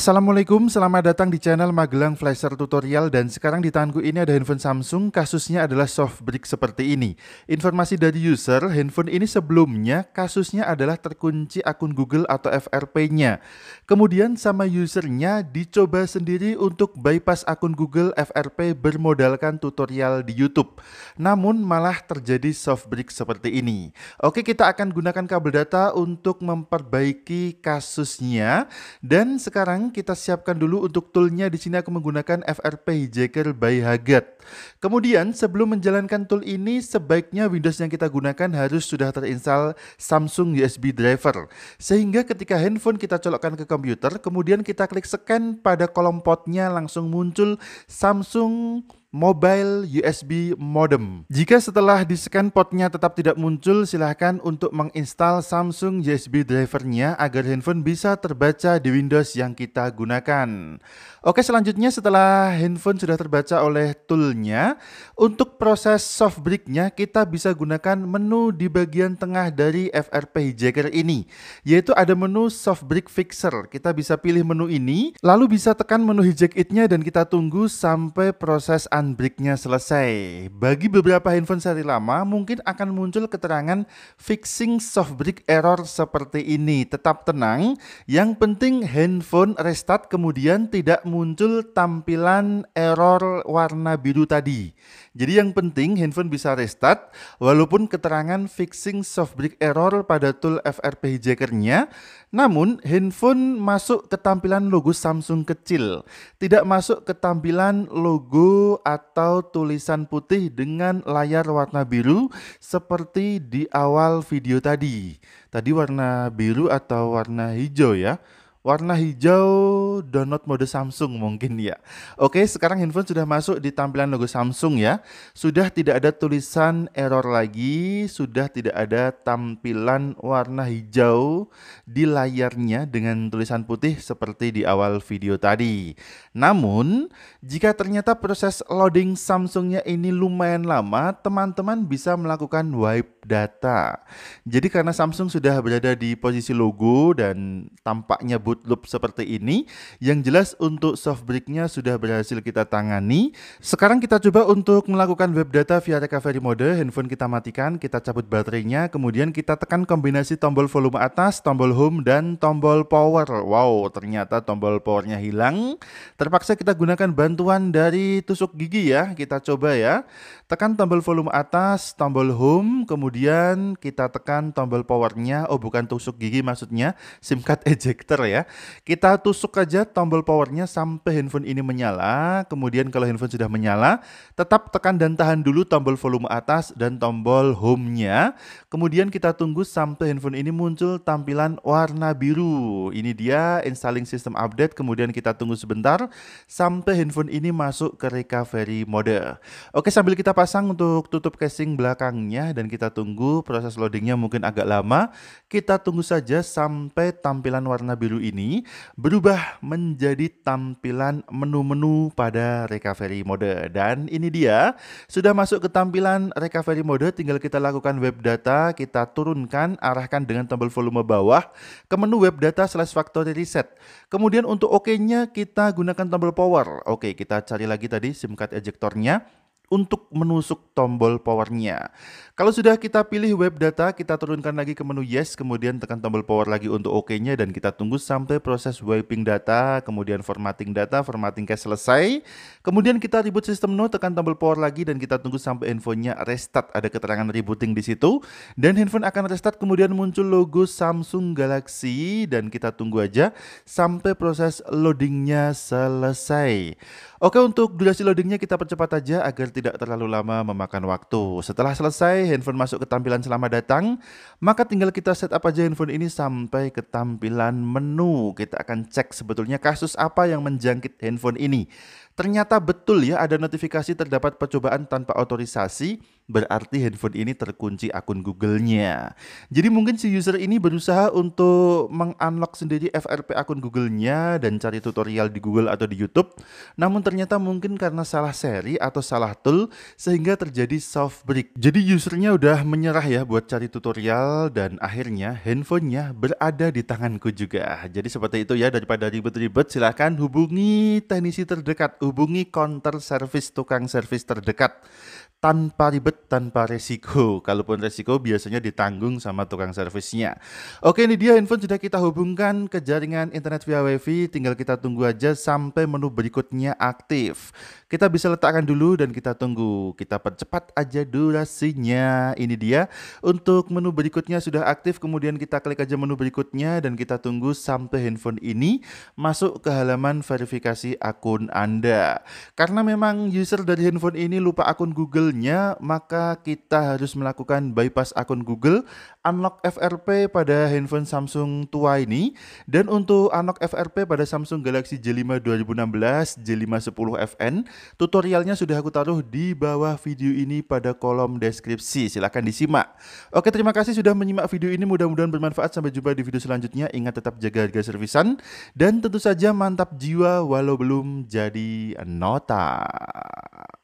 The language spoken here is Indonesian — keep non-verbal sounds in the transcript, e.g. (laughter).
Assalamualaikum, selamat datang di channel Magelang Flasher Tutorial dan sekarang di tanganku ini ada handphone Samsung, kasusnya adalah soft brick seperti ini. Informasi dari user, handphone ini sebelumnya kasusnya adalah terkunci akun Google atau FRP-nya. Kemudian sama usernya dicoba sendiri untuk bypass akun Google FRP bermodalkan tutorial di YouTube. Namun malah terjadi soft brick seperti ini. Oke, kita akan gunakan kabel data untuk memperbaiki kasusnya dan sekarang kita siapkan dulu untuk toolnya di sini aku menggunakan FRP Hijacker by Haggard. Kemudian sebelum menjalankan tool ini sebaiknya Windows yang kita gunakan harus sudah terinstal Samsung USB driver. Sehingga ketika handphone kita colokkan ke komputer, kemudian kita klik scan pada kolom potnya langsung muncul Samsung mobile USB modem. Jika setelah di-scan portnya tetap tidak muncul, silahkan untuk menginstal Samsung USB drivernya agar handphone bisa terbaca di Windows yang kita gunakan. Oke, selanjutnya setelah handphone sudah terbaca oleh toolnya, untuk proses soft breaknya kita bisa gunakan menu di bagian tengah dari FRP Hijacker ini, yaitu ada menu soft break fixer. Kita bisa pilih menu ini, lalu bisa tekan menu hijack it-nya dan kita tunggu sampai proses breaknya selesai. Bagi beberapa handphone seri lama, mungkin akan muncul keterangan fixing soft break error seperti ini. Tetap tenang, yang penting handphone restart kemudian tidak muncul tampilan error warna biru tadi. Jadi yang penting handphone bisa restart walaupun keterangan fixing soft brick error pada tool FRP hijackernya, namun handphone masuk ke tampilan logo Samsung kecil, tidak masuk ke tampilan logo atau tulisan putih dengan layar warna biru seperti di awal video tadi. Tadi warna biru atau warna hijau ya warna hijau download mode Samsung mungkin ya. Oke, sekarang handphone sudah masuk di tampilan logo Samsung ya. Sudah tidak ada tulisan error lagi, sudah tidak ada tampilan warna hijau di layarnya dengan tulisan putih seperti di awal video tadi. Namun, jika ternyata proses loading Samsungnya ini lumayan lama, teman-teman bisa melakukan wipe data. Jadi karena Samsung sudah berada di posisi logo dan tampaknya boot loop seperti ini. Yang jelas untuk soft breaknya sudah berhasil kita tangani. Sekarang kita coba untuk melakukan web data via recovery mode. Handphone kita matikan, kita cabut baterainya, kemudian kita tekan kombinasi tombol volume atas, tombol home, dan tombol power. Wow, ternyata tombol powernya hilang. Terpaksa kita gunakan bantuan dari tusuk gigi ya. Kita coba ya. Tekan tombol volume atas, tombol home, kemudian kita tekan tombol powernya. Oh bukan tusuk gigi maksudnya, SIM card (laughs) ejector ya. Ya. Kita tusuk aja tombol powernya sampai handphone ini menyala. Kemudian kalau handphone sudah menyala, tetap tekan dan tahan dulu tombol volume atas dan tombol home-nya. Kemudian kita tunggu sampai handphone ini muncul tampilan warna biru. Ini dia installing system update. Kemudian kita tunggu sebentar sampai handphone ini masuk ke recovery mode. Oke, sambil kita pasang untuk tutup casing belakangnya dan kita tunggu proses loadingnya mungkin agak lama. Kita tunggu saja sampai tampilan warna biru ini ini berubah menjadi tampilan menu-menu pada recovery mode. Dan ini dia, sudah masuk ke tampilan recovery mode, tinggal kita lakukan web data, kita turunkan, arahkan dengan tombol volume bawah ke menu web data slash factory reset. Kemudian untuk oke-nya OK kita gunakan tombol power. Oke, kita cari lagi tadi SIM card ejectornya untuk menusuk tombol powernya. Kalau sudah kita pilih web data, kita turunkan lagi ke menu yes, kemudian tekan tombol power lagi untuk OK-nya dan kita tunggu sampai proses wiping data, kemudian formatting data, formatting cache selesai. Kemudian kita reboot sistem no, tekan tombol power lagi dan kita tunggu sampai handphonenya restart. Ada keterangan rebooting di situ dan handphone akan restart kemudian muncul logo Samsung Galaxy dan kita tunggu aja sampai proses loadingnya selesai. Oke, untuk durasi loadingnya kita percepat aja agar tidak terlalu lama memakan waktu. Setelah selesai, handphone masuk ke tampilan selamat datang, maka tinggal kita set setup aja handphone ini sampai ke tampilan menu. Kita akan cek sebetulnya kasus apa yang menjangkit handphone ini. Ternyata betul ya ada notifikasi terdapat percobaan tanpa otorisasi, berarti handphone ini terkunci akun Google-nya. Jadi mungkin si user ini berusaha untuk mengunlock sendiri FRP akun Google-nya dan cari tutorial di Google atau di YouTube. Namun ternyata mungkin karena salah seri atau salah tool sehingga terjadi soft break. Jadi usernya udah menyerah ya buat cari tutorial dan akhirnya handphonenya berada di tanganku juga. Jadi seperti itu ya daripada ribet-ribet silahkan hubungi teknisi terdekat hubungi counter service tukang servis terdekat tanpa ribet, tanpa resiko. Kalaupun resiko biasanya ditanggung sama tukang servisnya. Oke, ini dia handphone sudah kita hubungkan ke jaringan internet via WiFi. Tinggal kita tunggu aja sampai menu berikutnya aktif. Kita bisa letakkan dulu dan kita tunggu. Kita percepat aja durasinya. Ini dia. Untuk menu berikutnya sudah aktif, kemudian kita klik aja menu berikutnya dan kita tunggu sampai handphone ini masuk ke halaman verifikasi akun Anda. Karena memang user dari handphone ini lupa akun Google-nya, maka kita harus melakukan bypass akun Google Unlock FRP pada handphone Samsung tua ini dan untuk Unlock FRP pada Samsung Galaxy J5 2016, J5 10FN, tutorialnya sudah aku taruh di bawah video ini pada kolom deskripsi. Silahkan disimak. Oke, terima kasih sudah menyimak video ini. Mudah-mudahan bermanfaat. Sampai jumpa di video selanjutnya. Ingat tetap jaga harga servisan dan tentu saja mantap jiwa walau belum jadi nota.